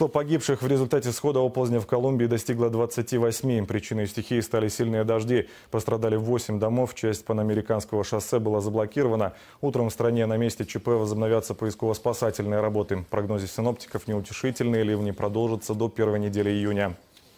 Число погибших в результате схода оползня в Колумбии достигло 28. Причиной стихии стали сильные дожди. Пострадали 8 домов, часть панамериканского шоссе была заблокирована. Утром в стране на месте ЧП возобновятся поисково-спасательные работы. Прогнозы синоптиков неутешительные, ливни продолжатся до первой недели июня.